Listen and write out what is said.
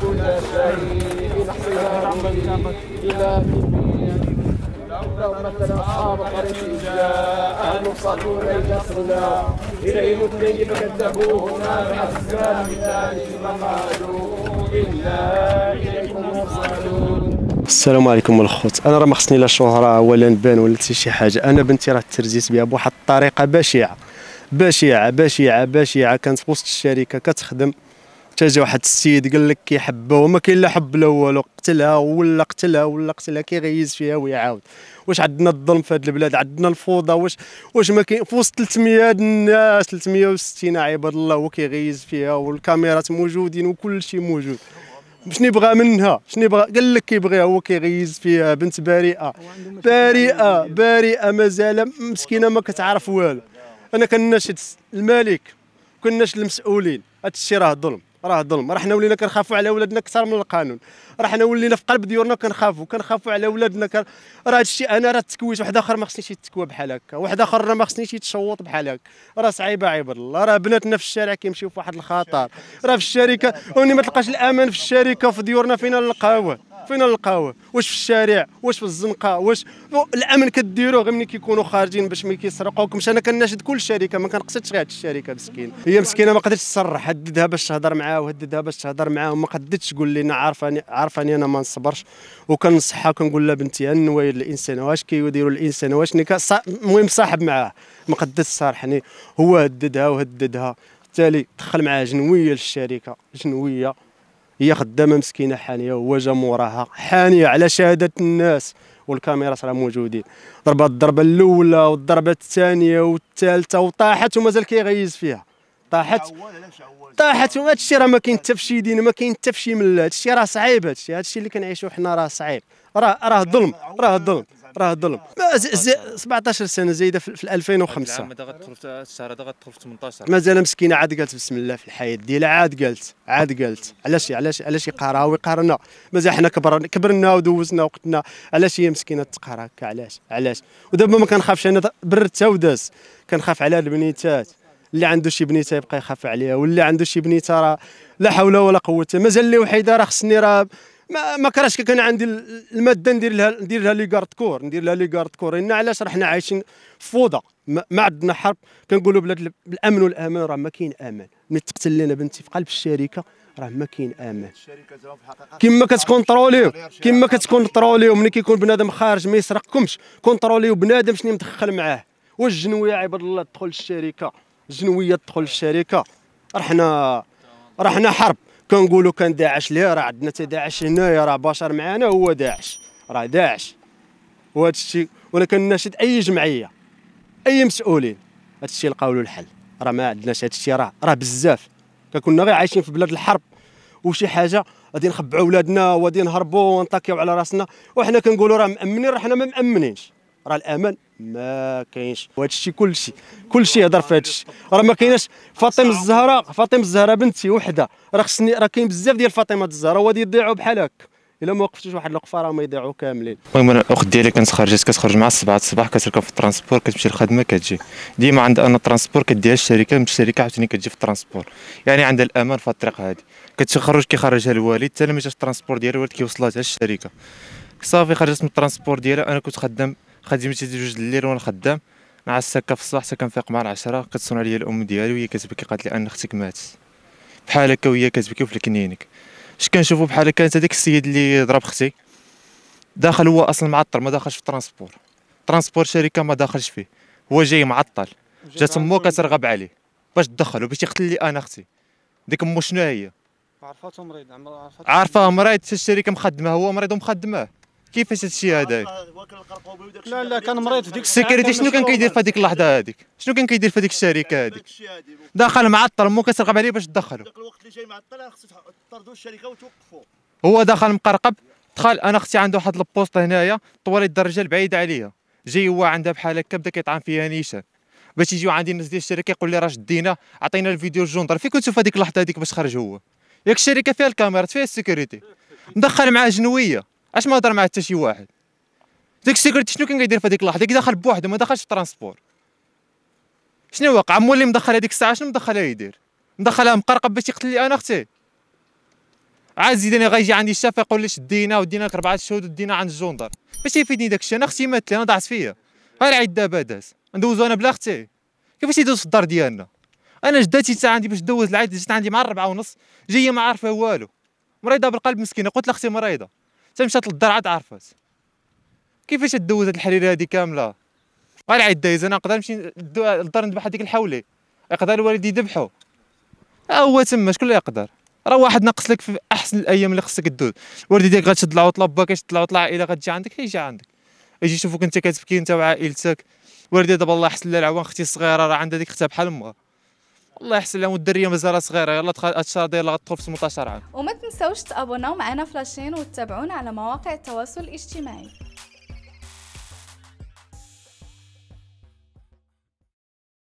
كل شيء إلى أصحاب قريش جاء ذلك إلا إليكم مرسلون السلام عليكم الخوت انا راه ما خصني لا شهره ولا نبان ولا حتى شي حاجه انا بنتي راه ترزيت بها بواحد الطريقه بشعه بشعه بشعه بشعه كانت في وسط الشركه كتخدم حتى جا واحد السيد قال لك كيحبها وما كاين لا حب لا والو قتلها ولا قتلها ولا قتلها كيغيز فيها ويعاود واش عندنا الظلم في هذه البلاد عندنا الفوضى واش واش ما كاين في وسط 300 الناس 360 عباد الله هو كيغيز فيها والكاميرات موجودين وكل شيء موجود شنو يبغى منها شنو يبغى قال لك كيبغيها هو كيغيز فيها بنت بريئه بريئه بريئه مازال مسكينه ما كتعرف والو انا كناشد الملك كناشد المسؤولين هذا الشيء راه ظلم راه ظلم راه حنا ولينا كنخافوا على ولادنا اكثر من القانون راه حنا ولينا في قلب ديورنا كنخافوا كنخافوا على ولادنا كن... راه هادشي انا راه تكويت واحد اخر ما خصنيش يتكوى بحال هكا واحد اخر راه ما خصنيش يتشوط بحال هكا راه صعيبه عيب الله راه بناتنا في الشارع كيمشيو في واحد الخطر راه في الشركه وني ما تلقاش الامان في الشركه في ديورنا فينا نلقاوه فين نلقاوه واش في الشارع واش في الزنقه واش الامن كديروه غير ملي كيكونوا خارجين باش ما كيسرقوكمش انا كناشد كل شركه ما كنقصدش غير هاد الشركه مسكين هي مسكينه ما قدرتش تصرح هددها باش تهضر معاه وهددها باش تهضر معاه وما قدرتش تقول لي انا عارفاني عارفاني انا ما نصبرش وكنصحها وكنقول لها بنتي النوايا الانسان واش كيديروا الانسان واش المهم صاحب معاه ما قدرتش صارحني يعني هو هددها وهددها بالتالي دخل معاه جنويه للشركه جنويه هي خدامه مسكينه حانيه وهو جا موراها حانيه على شهاده الناس والكاميرات راه موجودين ضربات الضربه الاولى والضربه الثانيه والثالثه وطاحت ومازال كيغيز فيها طاحت طاحت وهذا الشيء راه ما كاين حتى في شي دين ما كاين حتى في شي مله الشيء راه صعيب هذا الشيء اللي كنعيشو حنا راه صعيب راه راه ظلم راه ظلم راه ظلم 17 سنه زايده في 2005 هذا غتدخل في الشهر هذا غتدخل في 18 مازال مسكينه عاد قالت بسم الله في الحياه ديالها عاد قالت عاد قالت علاش علاش علاش يقرا ويقارنا مازال حنا كبرنا كبرنا ودوزنا وقتنا علاش هي مسكينه تقرا هكا علاش علاش ودابا ما كنخافش انا بردتها وداز كنخاف على البنيتات اللي عنده شي بنيته يبقى يخاف عليها واللي عنده شي بنيته راه لا حول ولا قوه مازال اللي وحيده راه خصني راه ما ما كرهتش كان عندي الماده ندير لها ندير لها لي كارد كور ندير لها لي كارد كور لان علاش راه حنا عايشين في فوضى ما عندنا حرب كنقولوا بلاد الامن والامان راه ما كاين امان ملي تقتل لنا بنتي في قلب الشركه راه ما كاين امان كما كتكونتروليو كما كتكونتروليو ملي كيكون بنادم خارج ما يسرقكمش كونتروليو بنادم شنو مدخل معاه واش الجنويه عباد الله تدخل الشركه الجنويه تدخل الشركه راه حنا راه حنا حرب كنقولوا كان داعش ليه راه عندنا حتى داعش هنايا راه بشر معانا هو داعش راه داعش وهذا الشيء وانا كنناشد اي جمعيه اي مسؤولين هذا الشيء لقاو له الحل راه ما عندناش هذا الشيء راه راه بزاف كنا غير عايشين في بلاد الحرب وشي حاجه غادي نخبعوا ولادنا وغادي نهربوا ونطاكيو على راسنا وحنا كنقولوا راه مامنين راه حنا ما مامنينش راه الامان ما كاينش وهذا الشيء كلشي كلشي يهضر في هذا الشيء راه ما كايناش فاطمه الزهراء فاطمه الزهراء بنتي وحده راه خصني راه كاين بزاف ديال فاطمه الزهراء وغادي يضيعوا بحال هكا الا ما وقفتيش واحد الوقفه راه ما يضيعوا كاملين المهم انا الاخت ديالي كانت خرجت كتخرج مع السبعة الصباح كتركب في الترانسبور كتمشي للخدمه كتجي ديما عندها انا الترانسبور كديها الشركه من الشركه عاوتاني كتجي في الترانسبور يعني عندها الامان في الطريق هذه كتخرج كيخرجها الوالد حتى لما جات الترانسبور ديالها الوالد كيوصلها حتى الشركه صافي خرجت من الترانسبور ديالها انا كنت خدام خدمتي جوج الليل وانا خدام مع السكه في الصباح حتى كنفيق مع العشرة كتصون ليا الام ديالي وهي كتبكي قالت لي ان اختك ماتت بحال هكا وهي كتبكي وفي الكنينك اش كنشوفو بحال هكا انت داك السيد اللي ضرب اختي داخل هو اصلا معطر ما داخلش في الترانسبور ترانسبور شركه ما داخلش فيه هو جاي معطل جات امو كترغب عليه باش تدخل باش يقتل لي انا اختي ديك امو شنو هي عرفاتو مريض عرفاتو عارفه مريض حتى الشركه مخدمه هو مريض ومخدماه كيفاش هادشي هذا لا لا كان مريض في ديك السيكيريتي شنو كان كيدير في هذيك اللحظه هذيك شنو كان كيدير في هذيك الشركه آه، هذيك دخل معطل مو كترقب عليه باش تدخلو داك الوقت اللي جاي معطل خصو تطردوا الشركه وتوقفوا هو دخل مقرقب دخل انا اختي عنده واحد البوست هنايا طوالي الدرجه البعيده عليا جاي هو عندها بحال هكا بدا كيطعن فيها نيشان باش يجيو عندي الناس ديال الشركه يقول لي راه شدينا عطينا الفيديو الجندر فين كنتو في هذيك اللحظه هذيك باش خرج هو ياك الشركه فيها الكاميرات فيها السكيورتي مدخل معاه جنويه اش ما هضر مع حتى شي واحد داك السيكريت شنو كان كيدير في هذيك اللحظه كي دخل بوحده ما دخلش في الترانسبور شنو واقع عمو اللي مدخل هذيك الساعه شنو مدخلها يدير مدخلها مقرقب باش يقتل لي انا اختي عاد زيدني غيجي عندي الشاف يقول لي شدينا ودينا لك اربعه شهود ودينا عند الجندر باش يفيدني داك الشيء انا اختي ماتت انا ضاعت فيا ها العيد دابا داز ندوزو انا بلا اختي كيفاش يدوز في الدار ديالنا انا جداتي تاع عندي باش ندوز العيد جيت عندي مع الربعه ونص جايه ما عارفه والو مريضه بالقلب مسكينه قلت لاختي مريضه حتى مشات للدار عاد عرفات كيفاش تدوز هاد الحريره هادي كامله غير عاد دايز انا نقدر نمشي للدار نذبح هذيك الحولي يقدر الوالد يذبحو هو تما شكون اللي يقدر راه واحد ناقص لك في احسن الايام اللي خصك دوز الوالد ديالك غتشد العطله باك يشد العطله العائله غتجي عندك يجي عندك يجي يشوفوك انت كتبكي انت وعائلتك والدي دابا الله يحسن لها العوان اختي الصغيره راه عندها ديك اختها بحال امها الله يحسن لها والدريه مازال صغيره يلاه تخ... يلاه الشهر في 18 عام وما تنسوش تابوناو معنا في لاشين وتتابعونا على مواقع التواصل الاجتماعي